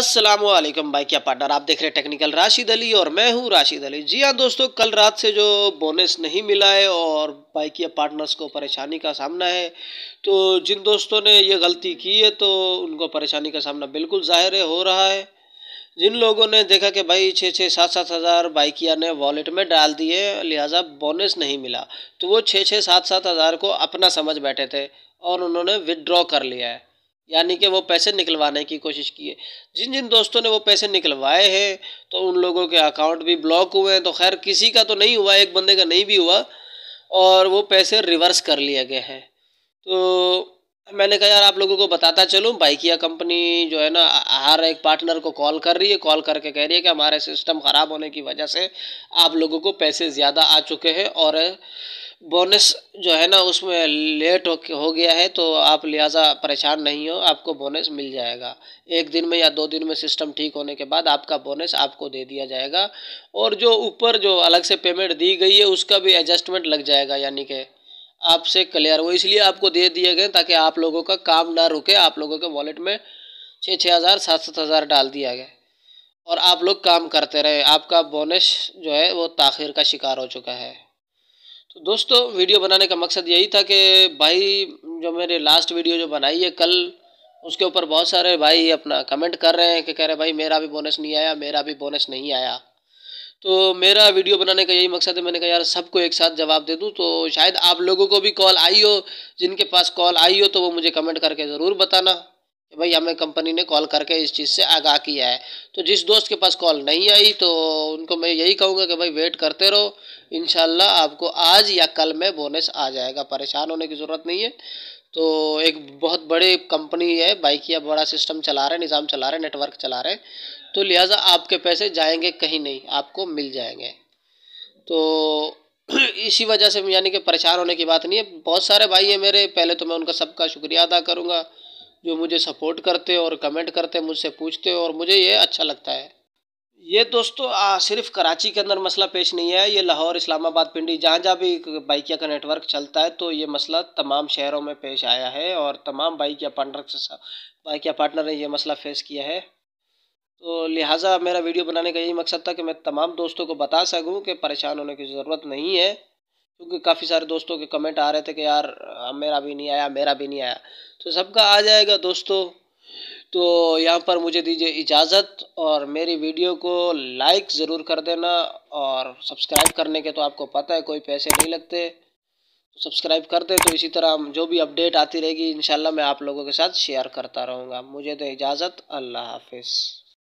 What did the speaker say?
असलम भाई क्या पार्टनर आप देख रहे हैं टेक्निकल राशिद अली और मैं हूँ राशिद अली जी हाँ दोस्तों कल रात से जो बोनस नहीं मिला है और बाइकिया पार्टनर्स को परेशानी का सामना है तो जिन दोस्तों ने ये गलती की है तो उनको परेशानी का सामना बिल्कुल ज़ाहिर हो रहा है जिन लोगों ने देखा कि भाई छः छः सात सात हज़ार बाइकिया ने वॉलेट में डाल दिए लिहाजा बोनस नहीं मिला तो वो छः छः सात सात हज़ार को अपना समझ बैठे थे और उन्होंने विदड्रॉ कर लिया है यानी कि वो पैसे निकलवाने की कोशिश की है जिन जिन दोस्तों ने वो पैसे निकलवाए हैं तो उन लोगों के अकाउंट भी ब्लॉक हुए हैं तो खैर किसी का तो नहीं हुआ एक बंदे का नहीं भी हुआ और वो पैसे रिवर्स कर लिए गए हैं तो मैंने कहा यार आप लोगों को बताता चलूँ बाइकिया कंपनी जो है ना हर एक पार्टनर को कॉल कर रही है कॉल करके कह रही है कि हमारे सिस्टम ख़राब होने की वजह से आप लोगों को पैसे ज़्यादा आ चुके हैं और बोनस जो है ना उसमें लेट हो गया है तो आप लिहाजा परेशान नहीं हो आपको बोनस मिल जाएगा एक दिन में या दो दिन में सिस्टम ठीक होने के बाद आपका बोनस आपको दे दिया जाएगा और जो ऊपर जो अलग से पेमेंट दी गई है उसका भी एडजस्टमेंट लग जाएगा यानी कि आपसे क्लियर वो इसलिए आपको दे दिए गए ताकि आप लोगों का काम ना रुके आप लोगों के वॉलेट में छः छः हज़ार सात सात हज़ार डाल दिया गया और आप लोग काम करते रहे आपका बोनस जो है वो ताखिर का शिकार हो चुका है तो दोस्तों वीडियो बनाने का मकसद यही था कि भाई जो मेरे लास्ट वीडियो जो बनाई है कल उसके ऊपर बहुत सारे भाई अपना कमेंट कर रहे हैं कि कह रहे भाई मेरा भी बोनस नहीं आया मेरा भी बोनस नहीं आया तो मेरा वीडियो बनाने का यही मकसद है मैंने कहा यार सबको एक साथ जवाब दे दूँ तो शायद आप लोगों को भी कॉल आई हो जिनके पास कॉल आई हो तो वो मुझे कमेंट करके ज़रूर बताना कि भाई हमें कंपनी ने कॉल करके इस चीज़ से आगाह किया है तो जिस दोस्त के पास कॉल नहीं आई तो उनको मैं यही कहूँगा कि भाई वेट करते रहो इन आपको आज या कल में बोनस आ जाएगा परेशान होने की ज़रूरत नहीं है तो एक बहुत बड़े कंपनी है बाइक या बड़ा सिस्टम चला रहे निज़ाम चला रहे नेटवर्क चला रहे तो लिहाजा आपके पैसे जाएंगे कहीं नहीं आपको मिल जाएंगे तो इसी वजह से यानी कि परेशान होने की बात नहीं है बहुत सारे भाई हैं मेरे पहले तो मैं उनका सबका शुक्रिया अदा करूँगा जो मुझे सपोर्ट करते और कमेंट करते मुझसे पूछते और मुझे ये अच्छा लगता है ये दोस्तों आ, सिर्फ कराची के अंदर मसला पेश नहीं है ये लाहौर इस्लामाबाद पिंडी जहाँ जहाँ भी बाइकिया का नेटवर्क चलता है तो ये मसला तमाम शहरों में पेश आया है और तमाम बाइकिया पार्टनर से बाइकिया पार्टनर ने यह मसला फेस किया है तो लिहाजा मेरा वीडियो बनाने का यही मकसद था कि मैं तमाम दोस्तों को बता सकूँ कि परेशान होने की ज़रूरत नहीं है क्योंकि काफ़ी सारे दोस्तों के कमेंट आ रहे थे कि यार मेरा भी नहीं आया मेरा भी नहीं आया तो सबका आ जाएगा दोस्तों तो यहाँ पर मुझे दीजिए इजाज़त और मेरी वीडियो को लाइक ज़रूर कर देना और सब्सक्राइब करने के तो आपको पता है कोई पैसे नहीं लगते तो सब्सक्राइब कर दें तो इसी तरह जो भी अपडेट आती रहेगी इन मैं आप लोगों के साथ शेयर करता रहूँगा मुझे दे तो इजाज़त अल्लाह हाफिज़